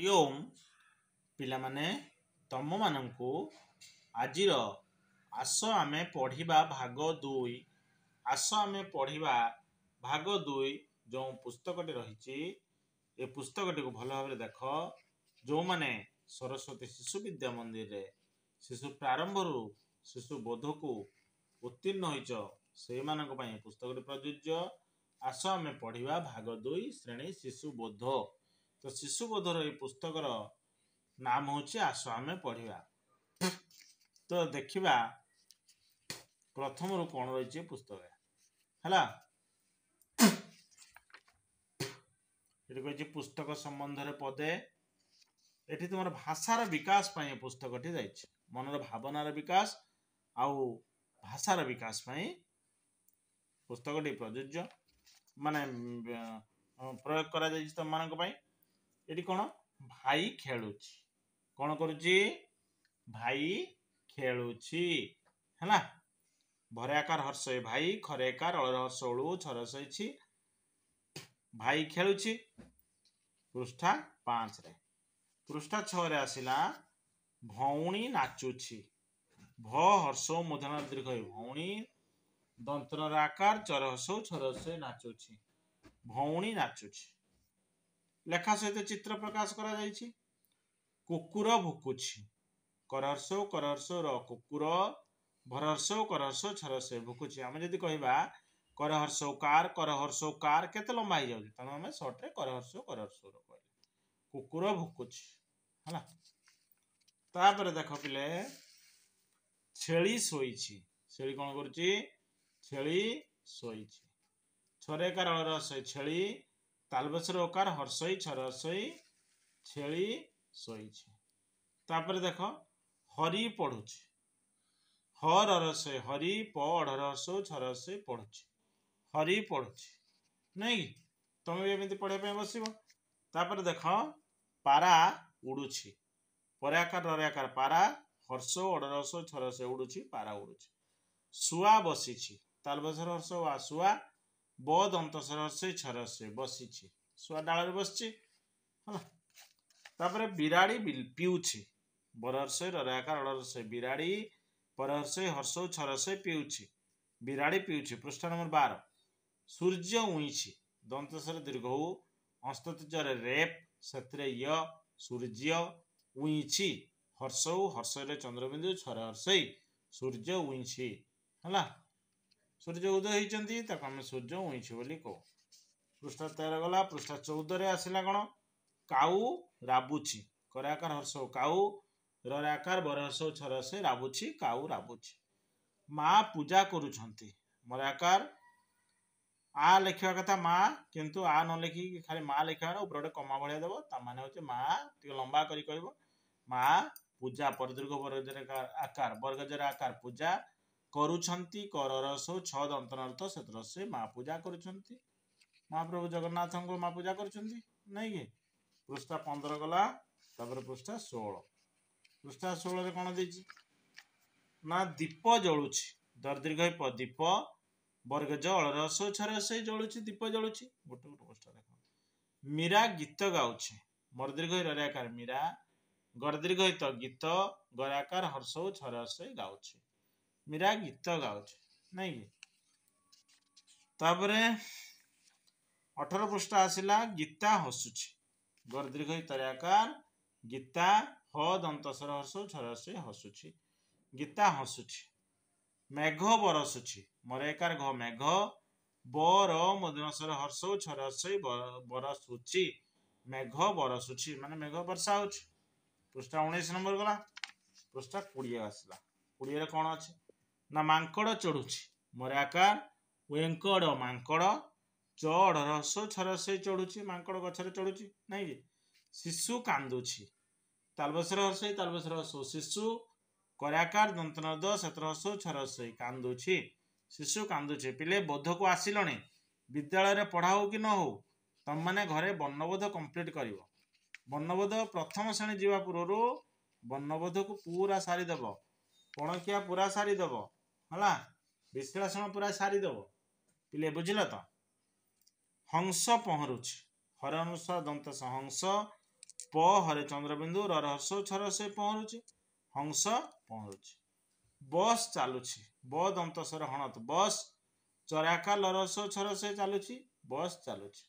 ହରିଓମ୍ ପିଲାମାନେ ତୁମମାନଙ୍କୁ ଆଜିର ଆସ ଆମେ ପଢ଼ିବା ଭାଗ ଦୁଇ ଆସ ଆମେ ପଢ଼ିବା ଭାଗ ଦୁଇ ଯେଉଁ ପୁସ୍ତକଟି ରହିଛି ଏ ପୁସ୍ତକଟିକୁ ଭଲ ଭାବରେ ଦେଖ ଯେଉଁମାନେ ସରସ୍ୱତୀ ଶିଶୁ ବିଦ୍ୟା ମନ୍ଦିରରେ ଶିଶୁ ପ୍ରାରମ୍ଭରୁ ଶିଶୁ ବୋଧକୁ ଉତ୍ତୀର୍ଣ୍ଣ ହୋଇଛ ସେଇମାନଙ୍କ ପାଇଁ ଏ ପୁସ୍ତକଟି ପ୍ରଯୁଜ୍ୟ ଆସ ଆମେ ପଢ଼ିବା ଭାଗ ଦୁଇ ଶ୍ରେଣୀ ଶିଶୁ ବୋଧ ତ ଶିଶୁବୋଧର ଏଇ ପୁସ୍ତକର ନାମ ହେଉଛି ଆସ ଆମେ ପଢ଼ିବା ତ ଦେଖିବା ପ୍ରଥମରୁ କ'ଣ ରହିଛି ଏ ପୁସ୍ତକ ହେଲା ଏଠି କହିଛି ପୁସ୍ତକ ସମ୍ବନ୍ଧରେ ପଦେ ଏଠି ତୁମର ଭାଷାର ବିକାଶ ପାଇଁ ଏ ପୁସ୍ତକଟି ଯାଇଛି ମନର ଭାବନାର ବିକାଶ ଆଉ ଭାଷାର ବିକାଶ ପାଇଁ ପୁସ୍ତକଟି ପ୍ରଯୁଜ୍ୟ ମାନେ ପ୍ରୟୋଗ କରାଯାଇଛି ତୁମମାନଙ୍କ ପାଇଁ ଏଠି କ'ଣ ଭାଇ ଖେଳୁଛି କ'ଣ କରୁଛି ଭାଇ ଖେଳୁଛି ହେଲା ଭରେ ଆକାର ହର୍ଷଇ ଭାଇ ଖରେ ଆକାର ଅଳର ହର୍ଷ ଓଳୁ ଛରସ ହେଇଛି ଭାଇ ଖେଳୁଛି ପୃଷ୍ଠା ପାଞ୍ଚରେ ପୃଷ୍ଠା ଛଅରେ ଆସିଲା ଭଉଣୀ ନାଚୁଛି ଭ ହର୍ଷ ମୂଧନ ଦୀର୍ଘ ଭଉଣୀ ଦନ୍ତର ଆକାର ଚରହସ ଛରସ ନାଚୁଛି ଭଉଣୀ ନାଚୁଛି ଲେଖା ସହିତ ଚିତ୍ର ପ୍ରକାଶ କରାଯାଇଛି କୁକୁର ଭୁକୁଛି କରର୍ସ କରର୍ସ ର କୁକୁର ଭରର୍ସ କରର୍ସ ଛରସ ଭୁକୁଛି ଆମେ ଯଦି କହିବା କରହର୍ସ କାର କରହର୍ସ କାର କେତେ ଲମ୍ବା ହେଇଯାଉଛି ତେଣୁ ଆମେ ସର୍ଟରେ କରହର୍ସ କରହର୍ସ କହିଲେ କୁକୁର ଭୁକୁଛି ହେଲା ତାପରେ ଦେଖ ପିଲେ ଛେଳି ଶୋଇଛି ଛେଳି କ'ଣ କରୁଛି ଛେଳି ଶୋଇଛି ଛରେ କାରଣର ସେ ଛେଳି तालबसर ओकार हर्षई छरसई छेली सोई तापर देख हरी पढ़ुच हर अरस हरी प अढ़रस छरस पढ़ुच हरी पढ़ुच नहीं तुम्हें पढ़े एमती पढ़ापी बस देख पारा उड़ुची पराकार रकार पारा हर्ष अढ़रस छरस उड़ुची पारा उड़ुची शुआ बसीचर हर्ष वा शुआ ବ ଦନ୍ତ ସରସେ ଛରସେ ବସିଛି ଶୁଆ ଡାଳରେ ବସିଛି ହେଲା ତାପରେ ବିରାଡ଼ି ପିଉଛି ବରହର୍ଷେ ରରାକାର ଅଡ଼ରସେ ବିରାଡ଼ି ପରହର୍ଷେ ହର୍ଷ ଛରସେ ପିଉଛି ବିରାଡ଼ି ପିଉଛି ପୃଷ୍ଠ ନମ୍ବର ବାର ସୂର୍ଯ୍ୟ ଉଇଁଛି ଦନ୍ତସ୍ୱର ଦୀର୍ଘଉ ଅସ୍ତତୀଜରେ ରେପ ସେଥିରେ ୟ ସୂର୍ଯ୍ୟ ଉଇଁଛି ହର୍ଷଉ ହର୍ଷରେ ଚନ୍ଦ୍ରବିନ୍ଦୁ ଛରହର୍ଷେ ସୂର୍ଯ୍ୟ ଉଇଁଛି ହେଲା ସୂର୍ଯ୍ୟ ଉଦୟ ହେଇଛନ୍ତି ତାକୁ ଆମେ ସୂର୍ଯ୍ୟ ଉଇଁଛୁ ବୋଲି କହୁ ପୃଷ୍ଠା ତେର ଗଲା ପୃଷ୍ଠ ଚଉଦରେ ଆସିଲା କ'ଣ କାଉ ରାବୁଛି କରେ ଆକାର ହର୍ଷ କାଉ ରରେ ଆକାର ବର ହର୍ଷ ଛର ସେ ରାବୁଛି କାଉ ରାବୁଛି ମା ପୂଜା କରୁଛନ୍ତି ମରେ ଆକାର ଆ ଲେଖିବା କଥା ମା କିନ୍ତୁ ଆ ନ ଲେଖିକି ଖାଲି ମା ଲେଖିବା ଉପରେ ଗୋଟେ କମା ଭଳିଆ ଦେବ ତା ମାନେ ହଉଛି ମା ଟିକେ ଲମ୍ବା କରି କହିବ ମା ପୂଜା ପରିଦୀର୍ଘ ବରଗଜରେ ଆକାର ବରଗଜରେ ଆକାର ପୂଜା କରୁଛନ୍ତି କରର ସବୁ ଛଅ ଦନ୍ତନାର୍ଥ ସେଥିରେ ସେ ମା ପୂଜା କରୁଛନ୍ତି ମହାପ୍ରଭୁ ଜଗନ୍ନାଥଙ୍କୁ ମା ପୂଜା କରୁଛନ୍ତି ନାଇଁ କି ପୃଷ୍ଠା ପନ୍ଦର ଗଲା ତାପରେ ପୃଷ୍ଠା ଷୋହଳ ପୃଷ୍ଠା ଷୋହଳରେ କ'ଣ ଦେଇଛି ନା ଦୀପ ଜଳୁଛି ଦର୍ଦୀର୍ଘ ଦୀପ ବର୍ଗ ଜଳର ସ୍ୱଚ୍ଛରେ ସେ ଜଳୁଛି ଦୀପ ଜଳୁଛି ଗୋଟେ ଗୋଟେ ପୃଷ୍ଠା ଦେଖ ମୀରା ଗୀତ ଗାଉଛି ମରଦୀର୍ଘ ରରେ ଆକାର ମୀରା ଗରଦୀର୍ଘ ତ ଗୀତ ଗରାକାର ହର୍ଷ ଓ ଛରସ ଗାଉଛି miragi togout ନାଇଁ କି ତାପରେ ଅଠର ପୃଷ୍ଠା ଆସିଲା ଗୀତା ହସୁଛି ଗର୍ଦ୍ରୀଘ ତରିଆକାର ଗୀତା ହ ଦନ୍ତସ୍ୱର ହର୍ଷ ଝରସେ ହସୁଛି ଗୀତା ହସୁଛି ମେଘ ବରସୁଛି ମରେକାର ଘ ମେଘ ବର ମଦନସ୍ୱର ହର୍ଷ ଝରସେ ବରସୁଛି ମେଘ ବରସୁଛି ମାନେ ମେଘ ବର୍ଷା ହଉଛି ପୃଷ୍ଠା ଉଣେଇଶ ନମ୍ବର ଗଲା ପୃଷ୍ଠା କୋଡ଼ିଏ ଆସିଲା କୋଡ଼ିଏରେ କ'ଣ ଅଛି ନା ମାଙ୍କଡ଼ ଚଢ଼ୁଛି ମୋର ଆକାର ୱେଙ୍କଡ଼ ମାଙ୍କଡ଼ ଚଡ଼ ରସ ଛରସେ ଚଢ଼ୁଛି ମାଙ୍କଡ଼ ଗଛରେ ଚଢ଼ୁଛି ନାଇଁ କି ଶିଶୁ କାନ୍ଦୁଛି ତାଲବସର ହସେଇ ତାଲବସର ହସ ଶିଶୁ କରାକାର ଦନ୍ତନଦ ସେତରହସ ଛରସେଇ କାନ୍ଦୁଛି ଶିଶୁ କାନ୍ଦୁଛି ପିଲେ ବୋଧକୁ ଆସିଲଣି ବିଦ୍ୟାଳୟରେ ପଢ଼ା ହଉ କି ନ ହଉ ତୁମମାନେ ଘରେ ବର୍ଣ୍ଣବୋଧ କମ୍ପ୍ଲିଟ୍ କରିବ ବର୍ଣ୍ଣବୋଧ ପ୍ରଥମ ଶ୍ରେଣୀ ଯିବା ପୂର୍ବରୁ ବର୍ଣ୍ଣବୋଧକୁ ପୁରା ସାରିଦେବ ପଣକିଆ ପୁରା ସାରିଦେବ ହେଲା ବିଶ୍ଳେଷଣ ପୁରା ସାରିଦେବ ପିଲେ ବୁଝିଲ ତ ହଂସ ପହଁରୁଛି ହରହଂସ ଦନ୍ତସ ହଂସ ପ ହରେ ଚନ୍ଦ୍ରବିନ୍ଦୁ ରହସ ଛରହସ ପହଁରୁଛି ହଂସ ପହଁରୁଛି ବସ୍ ଚାଲୁଛି ବ ଦନ୍ତସର ହଣତ ବସ୍ ଚରାକା ଲରହସ ଛରହସ ଚାଲୁଛି ବସ୍ ଚାଲୁଛି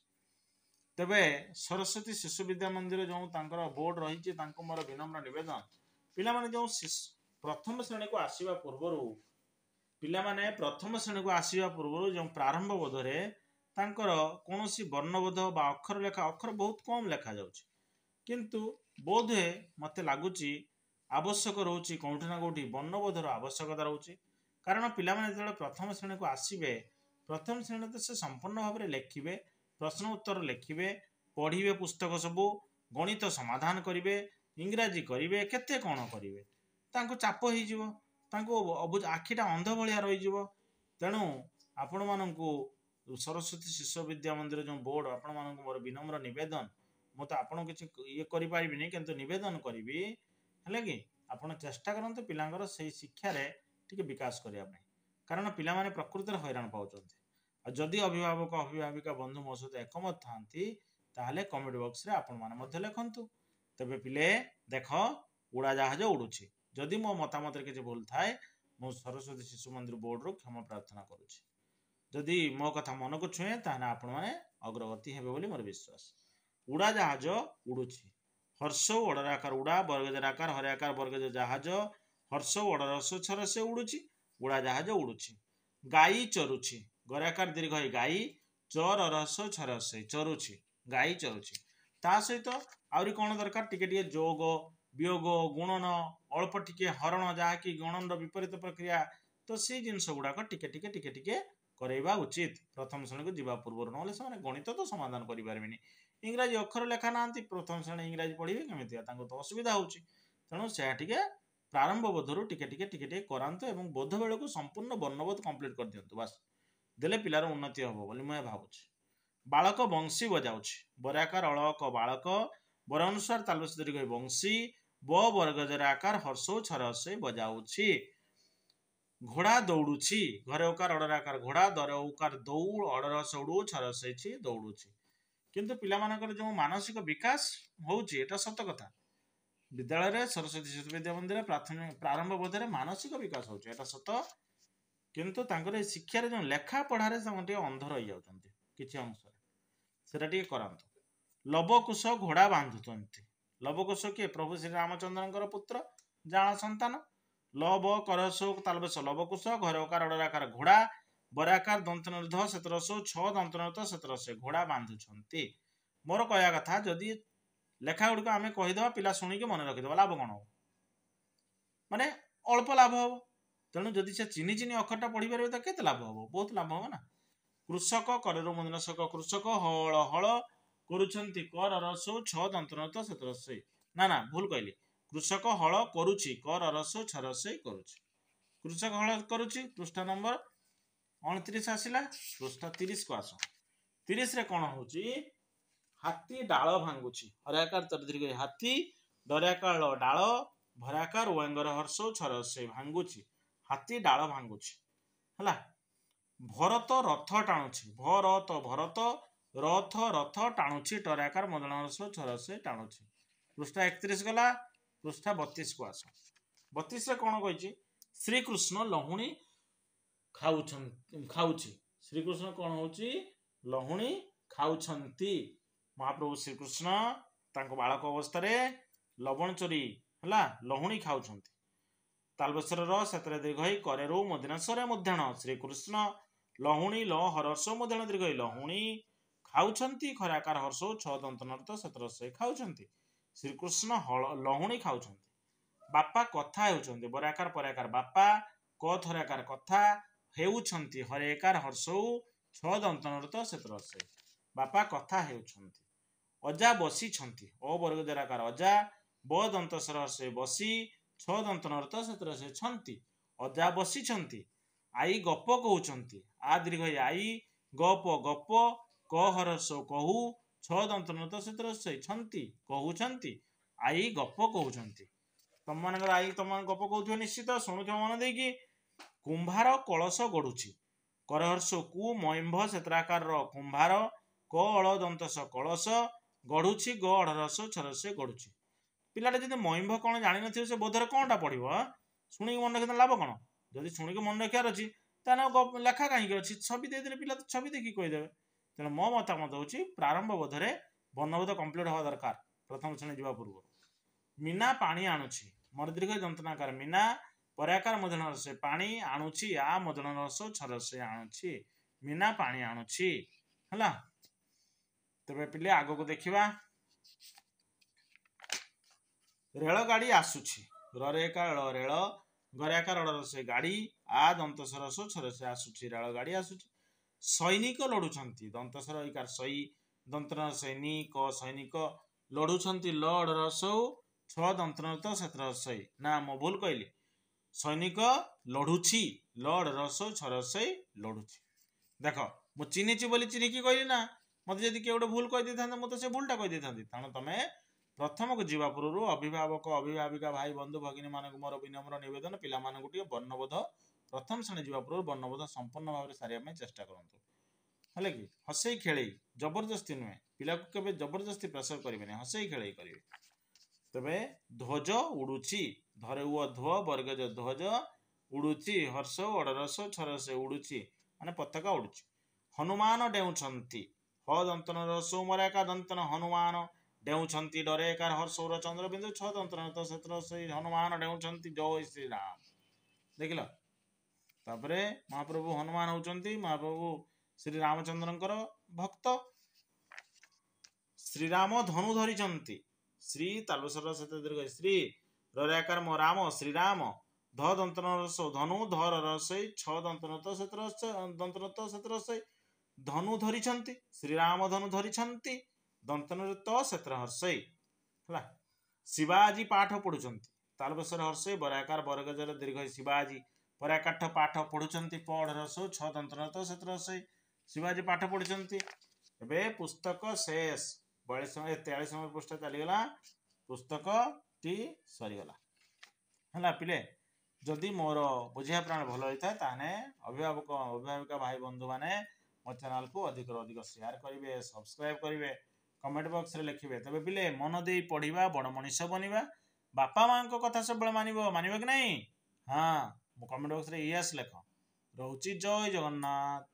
ତେବେ ସରସ୍ୱତୀ ଶିଶୁ ବିଦ୍ୟା ମନ୍ଦିର ଯେଉଁ ତାଙ୍କର ବୋର୍ଡ ରହିଛି ତାଙ୍କୁ ମୋର ବିନମ୍ର ନିବେଦନ ପିଲାମାନେ ଯେଉଁ ପ୍ରଥମ ଶ୍ରେଣୀକୁ ଆସିବା ପୂର୍ବରୁ ପିଲାମାନେ ପ୍ରଥମ ଶ୍ରେଣୀକୁ ଆସିବା ପୂର୍ବରୁ ଯେଉଁ ପ୍ରାରମ୍ଭ ବୋଧରେ ତାଙ୍କର କୌଣସି ବର୍ଣ୍ଣବୋଧ ବା ଅକ୍ଷର ଲେଖା ଅକ୍ଷର ବହୁତ କମ୍ ଲେଖାଯାଉଛି କିନ୍ତୁ ବୋଧହୁଏ ମୋତେ ଲାଗୁଛି ଆବଶ୍ୟକ ରହୁଛି କେଉଁଠି ନା କେଉଁଠି ବର୍ଣ୍ଣବୋଧର ଆବଶ୍ୟକତା ରହୁଛି କାରଣ ପିଲାମାନେ ଯେତେବେଳେ ପ୍ରଥମ ଶ୍ରେଣୀକୁ ଆସିବେ ପ୍ରଥମ ଶ୍ରେଣୀରେ ତ ସେ ସମ୍ପୂର୍ଣ୍ଣ ଭାବରେ ଲେଖିବେ ପ୍ରଶ୍ନ ଉତ୍ତର ଲେଖିବେ ପଢ଼ିବେ ପୁସ୍ତକ ସବୁ ଗଣିତ ସମାଧାନ କରିବେ ଇଂରାଜୀ କରିବେ କେତେ କ'ଣ କରିବେ ତାଙ୍କୁ ଚାପ ହେଇଯିବ ତାଙ୍କୁ ଅବୁଝ ଆଖିଟା ଅନ୍ଧ ଭଳିଆ ରହିଯିବ ତେଣୁ ଆପଣମାନଙ୍କୁ ସରସ୍ୱତୀ ଶିଶୁ ବିଦ୍ୟା ମନ୍ଦିର ଯେଉଁ ବୋର୍ଡ଼ ଆପଣମାନଙ୍କୁ ମୋର ବିନମ୍ର ନିବେଦନ ମୁଁ ତ ଆପଣ କିଛି ଇଏ କରିପାରିବିନି କିନ୍ତୁ ନିବେଦନ କରିବି ହେଲା କି ଆପଣ ଚେଷ୍ଟା କରନ୍ତୁ ପିଲାଙ୍କର ସେଇ ଶିକ୍ଷାରେ ଟିକେ ବିକାଶ କରିବା ପାଇଁ କାରଣ ପିଲାମାନେ ପ୍ରକୃତରେ ହଇରାଣ ପାଉଛନ୍ତି ଆଉ ଯଦି ଅଭିଭାବକ ଅଭିଭାବିକା ବନ୍ଧୁ ମୋ ସହିତ ଏକମତ ଥାନ୍ତି ତାହେଲେ କମେଣ୍ଟ ବକ୍ସରେ ଆପଣମାନେ ମଧ୍ୟ ଲେଖନ୍ତୁ ତେବେ ପିଲେ ଦେଖ ଉଡ଼ାଜାହାଜ ଉଡ଼ୁଛି ଯଦି ମୋ ମତାମତରେ କିଛି ଭୁଲ ଥାଏ ମୁଁ ସରସ୍ଵତୀ ଶିଶୁ ମନ୍ଦିର ବୋର୍ଡରୁ କ୍ଷମା ପ୍ରାର୍ଥନା କରୁଛି ଯଦି ମୋ କଥା ମନକୁ ଛୁଏଁ ତାହେଲେ ଆପଣମାନେ ଅଗ୍ରଗତି ହେବେ ବୋଲି ମୋର ବିଶ୍ୱାସ ଉଡ଼ାଜାହାଜ ଉଡ଼ୁଛି ହର୍ଷ ଓଡ଼ର ଆକାର ଉଡ଼ା ବର୍ଗଜର ଆକାର ହରେ ଆକାର ବରଗଜ ଜାହାଜ ହର୍ଷ ଓଡ଼ର ସ୍ୱଚ୍ଛର ସେ ଉଡ଼ୁଛି ଉଡ଼ାଜାହାଜ ଉଡ଼ୁଛି ଗାଈ ଚରୁଛି ଆକାର ଦୀର୍ଘ ହେଇ ଗାଈ ଚର ରହସ ଛରସ ଚରୁଛି ଗାଈ ଚରୁଛି ତା ସହିତ ଆହୁରି କ'ଣ ଦରକାର ଟିକେ ଟିକେ ଯୋଗ ବିୟୋଗ ଗୁଣନ ଅଳ୍ପ ଟିକେ ହରଣ ଯାହାକି ଗଣନର ବିପରୀତ ପ୍ରକ୍ରିୟା ତ ସେଇ ଜିନିଷ ଗୁଡ଼ାକ ଟିକେ ଟିକେ ଟିକେ ଟିକେ କରେଇବା ଉଚିତ ପ୍ରଥମ ଶ୍ରେଣୀକୁ ଯିବା ପୂର୍ବରୁ ନହେଲେ ସେମାନେ ଗଣିତ ତ ସମାଧାନ କରିପାରିବେନି ଇଂରାଜୀ ଅକ୍ଷର ଲେଖା ନାହାନ୍ତି ପ୍ରଥମ ଶ୍ରେଣୀ ଇଂରାଜୀ ପଢ଼ିବେ କେମିତି ତାଙ୍କୁ ତ ଅସୁବିଧା ହେଉଛି ତେଣୁ ସେଇଟା ଟିକେ ପ୍ରାରମ୍ଭ ବୋଧରୁ ଟିକେ ଟିକେ ଟିକେ ଟିକେ କରାନ୍ତୁ ଏବଂ ବୋଧ ବେଳକୁ ସମ୍ପୂର୍ଣ୍ଣ ବର୍ଣ୍ଣବୋଧ କମ୍ପ୍ଲିଟ୍ କରିଦିଅନ୍ତୁ ବାସ୍ ଦେଲେ ପିଲାର ଉନ୍ନତି ହେବ ବୋଲି ମୁଁ ଏହା ଭାବୁଛି ବାଳକ ବଂଶୀ ବଜାଉଛି ବରାକାର ଅଳକ ବାଳକ ବର ଅନୁସାରେ ତାଲବସୀ ଦୀର୍ଘ ବଂଶୀ ବ ବର୍ଗଜର ଆକାର ହର୍ଷ ଛରସ ବଜାଉଛି ଘୋଡ଼ା ଦୌଡ଼ୁଛି ଘରେ ଉକାର ଅଡ଼ର ଆକାର ଘୋଡ଼ା ଦର ଉକାର ଦୌଡ଼ ଅଡ଼ର ସଉଡ଼ୁ ଛରସେଇଛି ଦୌଡ଼ୁଛି କିନ୍ତୁ ପିଲାମାନଙ୍କର ଯେଉଁ ମାନସିକ ବିକାଶ ହଉଛି ଏଟା ସତ କଥା ବିଦ୍ୟାଳୟରେ ସରସ୍ୱତୀ ଶିଶୁ ବିଦ୍ୟା ମନ୍ଦିର ପ୍ରାଥମିକ ପ୍ରାରମ୍ଭ ବୋଧରେ ମାନସିକ ବିକାଶ ହଉଛି ଏଟା ସତ କିନ୍ତୁ ତାଙ୍କର ଏଇ ଶିକ୍ଷାରେ ଯେଉଁ ଲେଖାପଢ଼ାରେ ସେମାନେ ଟିକେ ଅନ୍ଧ ରହିଯାଉଛନ୍ତି କିଛି ଅଂଶରେ ସେଟା ଟିକେ କରାନ୍ତୁ ଲବକୁଶ ଘୋଡ଼ା ବାନ୍ଧୁଛନ୍ତି ଲବକୋଶ କିଏ ପ୍ରଭୁ ଶ୍ରୀରାମଚନ୍ଦ୍ରଙ୍କର ପୁତ୍ର ଜାଣ ସନ୍ତାନ ଲବ କରହସୋ ତାଲବେଶ ଲବକୋଶ ଘର ଓକାର ଅଡ଼ରାକାର ଘୋଡ଼ା ବରାକାର ଦନ୍ତନିର୍ଦ୍ଧ ସେତରସ ଛଅ ଦନ୍ତନିର୍ଦ୍ଧ ସେତରସ ଘୋଡ଼ା ବାନ୍ଧୁଛନ୍ତି ମୋର କହିବା କଥା ଯଦି ଲେଖା ଗୁଡ଼ିକ ଆମେ କହିଦେବା ପିଲା ଶୁଣିକି ମନେ ରଖିଦେବା ଲାଭ କ'ଣ ହବ ମାନେ ଅଳ୍ପ ଲାଭ ହବ ତେଣୁ ଯଦି ସେ ଚିନି ଚିନି ଅକ୍ଷରଟା ପଢ଼ିପାରିବେ ତ କେତେ ଲାଭ ହବ ବହୁତ ଲାଭ ହବ ନା କୃଷକ କରେ ରୋମ ଦିନ ଶକ କୃଷକ ହଳ ହଳ କରୁଛନ୍ତି କର ରସ ଛଅ ଦନ୍ତ ସେତ ରୋଷେଇ ନା ନା ଭୁଲ କହିଲି କୃଷକ ହଳ କରୁଛି କର ରସ ଛଅ ରୋଷେଇ କରୁଛି କୃଷକ ହଳ କରୁଛି ପୃଷ୍ଠା ନମ୍ବର ଅଣତିରିଶ ଆସିଲା ପୃଷ୍ଠା ତିରିଶକୁ ଆସ ତିରିଶରେ କ'ଣ ହେଉଛି ହାତୀ ଡାଳ ଭାଙ୍ଗୁଛି ହରାକାର ତରଧିରି କହି ହାତୀ ଡରାକାଳ ଡାଳ ଭରାକାର ୱାଙ୍ଗର ହର୍ଷ ଛଅ ରୋଷେଇ ଭାଙ୍ଗୁଛି ହାତୀ ଡାଳ ଭାଙ୍ଗୁଛି ହେଲା ଭରତ ରଥ ଟାଣୁଛି ଭରତ ଭରତ ରଥ ରଥ ଟାଣୁଛି ଟରାକାର ମଦଳ ଛରସେ ଟାଣୁଛି ପୃଷ୍ଠା ଏକତିରିଶ ଗଲା ପୃଷ୍ଠା ବତିଶକୁ ଆସ ବତିଶରେ କ'ଣ କହିଛି ଶ୍ରୀକୃଷ୍ଣ ଲହୁଣୀ ଖାଉଛନ୍ତି ଖାଉଛି ଶ୍ରୀକୃଷ୍ଣ କ'ଣ ହେଉଛି ଲହୁଣୀ ଖାଉଛନ୍ତି ମହାପ୍ରଭୁ ଶ୍ରୀକୃଷ୍ଣ ତାଙ୍କ ବାଳକ ଅବସ୍ଥାରେ ଲବଣ ଚୋରୀ ହେଲା ଲହୁଣୀ ଖାଉଛନ୍ତି ତାଲବସରର ସେତେରେ ଦୀର୍ଘ ହେଇ କରେରୁ ମଧ୍ୟ ସରେ ମଧ୍ୟାହ୍ନ ଶ୍ରୀକୃଷ୍ଣ ଲହୁଣୀ ଲ ହରସ ମଧ୍ୟାହ୍ନ ଦୀର୍ଘ ଲହୁଣୀ ଖାଉଛନ୍ତି ଖରାକାର ହର୍ଷ ଛଅ ଦନ୍ତନର ତ ସେତର ସେ ଖାଉଛନ୍ତି ଶ୍ରୀକୃଷ୍ଣ ହଳ ଲହୁଣୀ ଖାଉଛନ୍ତି ବାପା କଥା ହେଉଛନ୍ତି ବରାକାର ପରାକାର ବାପା କ ଥରାକାର କଥା ହେଉଛନ୍ତି ହରେକାର ହର୍ଷ ଛଅ ଦନ୍ତନର ତ ସେତର ସେ ବାପା କଥା ହେଉଛନ୍ତି ଅଜା ବସିଛନ୍ତି ଅ ବର୍ଗ ଦରାକାର ଅଜା ବ ଦନ୍ତ ସର ସେ ବସି ଛଅ ଦନ୍ତନର ତ ସେତର ସେ ଛନ୍ତି ଅଜା ବସିଛନ୍ତି ଆଈ ଗପ କହୁଛନ୍ତି ଆ ଦୀର୍ଘ ଆଈ ଗପ ଗପ କ ହରସ କହୁ ଛଅ ଦନ୍ତ ନତସେତ୍ର କହୁଛନ୍ତି ଆଈ ଗପ କହୁଛନ୍ତି ତମମାନଙ୍କର ଆଈ ତମମାନଙ୍କ ଗପ କହୁଥିବ ନିଶ୍ଚିତ ଶୁଣୁଥିବ ମନ ଦେଇକି କୁମ୍ଭାର କଳସ ଗଡୁଛି କରହର୍ଷ କୁ ମୟମ୍ଭ ସେତ୍ରାକାରର କୁମ୍ଭାର କ ଅଳ ଦନ୍ତସ କଳସ ଗଢୁଛି ଗ ଅଢ଼ରସ ଛରସ ଗଢୁଛି ପିଲାଟା ଯଦି ମୟମ୍ଭ କ'ଣ ଜାଣିନଥିବ ସେ ବୋଧରେ କ'ଣଟା ପଢିବ ଶୁଣିକି ମନେ ରଖିଥିଲେ ଲାଭ କ'ଣ ଯଦି ଶୁଣିକି ମନେ ରଖିବାର ଅଛି ତାହେଲେ ଲେଖା କାହିଁକି ଅଛି ଛବି ଦେଇଦେଲେ ପିଲା ତ ଛବି ଦେଖିକି କହିଦେବେ ତେଣୁ ମୋ ମତାମତ ହେଉଛି ପ୍ରାରମ୍ଭ ବୋଧରେ ବର୍ଣ୍ଣବୋଧ କମ୍ପ୍ଲିଟ୍ ହେବା ଦରକାର ପ୍ରଥମ ଶ୍ରେଣୀ ଯିବା ପୂର୍ବରୁ ମିନା ପାଣି ଆଣୁଛି ମରୁଦୀର୍ଘ ଯନ୍ତ୍ରଣାକାର ମିନା ପରାକାର ମଧୁର ରସ ପାଣି ଆଣୁଛି ଆ ମଧୁର ରସ ଛରସ ଆଣୁଛି ମିନା ପାଣି ଆଣୁଛି ହେଲା ତେବେ ପିଲେ ଆଗକୁ ଦେଖିବା ରେଳଗାଡ଼ି ଆସୁଛି ରରେକା ରେଳ ରେଳ ଘରେକା ରଡ଼ର ସେ ଗାଡ଼ି ଆ ଦନ୍ତ ସରସ ଛରସ ଆସୁଛି ରେଳଗାଡ଼ି ଆସୁଛି ସୈନିକ ଲଢୁଛନ୍ତି ଦନ୍ତସ୍ୱର ଅଧିକାର ସୈ ଦନ୍ତ ସୈନିକ ସୈନିକ ଲଢୁଛନ୍ତି ଲଡ ରସଉ ଛ ଦନ୍ତ ସେତର ସୈ ନା ମୁଁ ଭୁଲ କହିଲି ସୈନିକ ଲଢୁଛି ଲଡ ରସଉ ଛ ରସଇ ଲଢୁଛି ଦେଖ ମୁଁ ଚିହ୍ନିଛି ବୋଲି ଚିହ୍ନିକି କହିଲି ନା ମୋତେ ଯଦି କିଏ ଗୋଟେ ଭୁଲ କହିଦେଇଥାନ୍ତେ ମୁଁ ତ ସେ ଭୁଲଟା କହିଦେଇଥାନ୍ତି ତେଣୁ ତମେ ପ୍ରଥମକୁ ଯିବା ପୂର୍ବରୁ ଅଭିଭାବକ ଅଭିଭାବିକା ଭାଇ ବନ୍ଧୁ ଭଗିନୀ ମାନଙ୍କୁ ମୋର ବିନମ୍ର ନିବେଦନ ପିଲାମାନଙ୍କୁ ଟିକେ ବର୍ଣ୍ଣବୋଧ ପ୍ରଥମ ଶ୍ରେଣୀ ଯିବା ପୂର୍ବରୁ ବର୍ଣ୍ଣବୋଧ ସମ୍ପୂର୍ଣ୍ଣ ଭାବରେ ସାରିବା ପାଇଁ ଚେଷ୍ଟା କରନ୍ତୁ ହେଲେ କି ହସେଇ ଖେଳେଇ ଜବରଦସ୍ତି ନୁହେଁ ପିଲାକୁ କେବେ ଜବରଦସ୍ତି ପ୍ରେସର କରିବେନି ହସେଇ ଖେଳେଇ କରିବେ ତେବେ ଧ୍ୱଜ ଉଡ଼ୁଛି ଧରେ ଉଅ ଧୁଅ ବର୍ଗଜ ଧ୍ୱଜ ଉଡ଼ୁଛି ହର୍ଷ ଅଡ଼ରସ ଛରସ ଉଡ଼ୁଛି ମାନେ ପତାକା ଉଡ଼ୁଛି ହନୁମାନ ଡେଉଁଛନ୍ତି ହ ଦନ୍ତନ ରସୌମର ଏକା ଦନ୍ତନ ହନୁମାନ ଡେଉଁଛନ୍ତି ଡରେ ଏକାର ହର୍ଷୌର ଚନ୍ଦ୍ର ବିନ୍ଦୁ ଛ ଦନ୍ତନ ତ ସେଥିରେ ସେଇ ହନୁମାନ ଡେଉଁଛନ୍ତି ଜୟ ଶ୍ରୀରାମ ଦେଖିଲ ତାପରେ ମହାପ୍ରଭୁ ହନୁମାନ ହଉଛନ୍ତି ମହାପ୍ରଭୁ ଶ୍ରୀରାମଚନ୍ଦ୍ରଙ୍କର ଭକ୍ତ ଶ୍ରୀରାମ ଧନୁ ଧରିଛନ୍ତି ଶ୍ରୀ ତାଲୁସର ସତ ଦୀର୍ଘ ଶ୍ରୀ ରରାକାର ମୋ ରାମ ଶ୍ରୀରାମ ଧ ଦନ୍ତ ଧନୁ ଧର ରସୋଇ ଛଅ ଦନ୍ତନତ ସେତ ଦନ୍ତନତ ସେତ ରସେଇ ଧନୁ ଧରିଛନ୍ତି ଶ୍ରୀରାମ ଧନୁ ଧରିଛନ୍ତି ଦନ୍ତନରେ ତ ସେତେ ହର୍ଷେଇ ହେଲା ଶିବାଜୀ ପାଠ ପଢ଼ୁଛନ୍ତି ତାଲବେଶ୍ୱର ହର୍ଷଇ ବରାକାର ବରଗଜର ଦୀର୍ଘ ଶିବାଜୀ ପରାକାଠ ପାଠ ପଢ଼ୁଛନ୍ତି ପ ଅଢ଼ରସଉ ଛ ଦନ୍ତରତ ସତରସଇ ଶିବାଜୀ ପାଠ ପଢ଼ୁଛନ୍ତି ଏବେ ପୁସ୍ତକ ଶେଷ ବୟାଳିଶ ନମ୍ବର ତେୟାଳିଶ ନମ୍ବର ପୃଷ୍ଠା ଚାଲିଗଲା ପୁସ୍ତକଟି ସରିଗଲା ହେଲା ପିଲେ ଯଦି ମୋର ବୁଝିବା ପ୍ରାଣ ଭଲ ହୋଇଥାଏ ତାହେଲେ ଅଭିଭାବକ ଅଭିଭାବିକା ଭାଇ ବନ୍ଧୁମାନେ ମୋ ଚ୍ୟାନେଲକୁ ଅଧିକରୁ ଅଧିକ ସେୟାର କରିବେ ସବସ୍କ୍ରାଇବ୍ କରିବେ କମେଣ୍ଟ ବକ୍ସରେ ଲେଖିବେ ତେବେ ପିଲେ ମନ ଦେଇ ପଢ଼ିବା ବଡ଼ ମଣିଷ ବନିବା ବାପା ମାଆଙ୍କ କଥା ସବୁବେଳେ ମାନିବ ମାନିବ କି ନାହିଁ ହଁ ମୁଁ କମେଣ୍ଟ ବକ୍ସରେ ଇଏସ୍ ଲେଖ ରହୁଛି ଜୟ ଜଗନ୍ନାଥ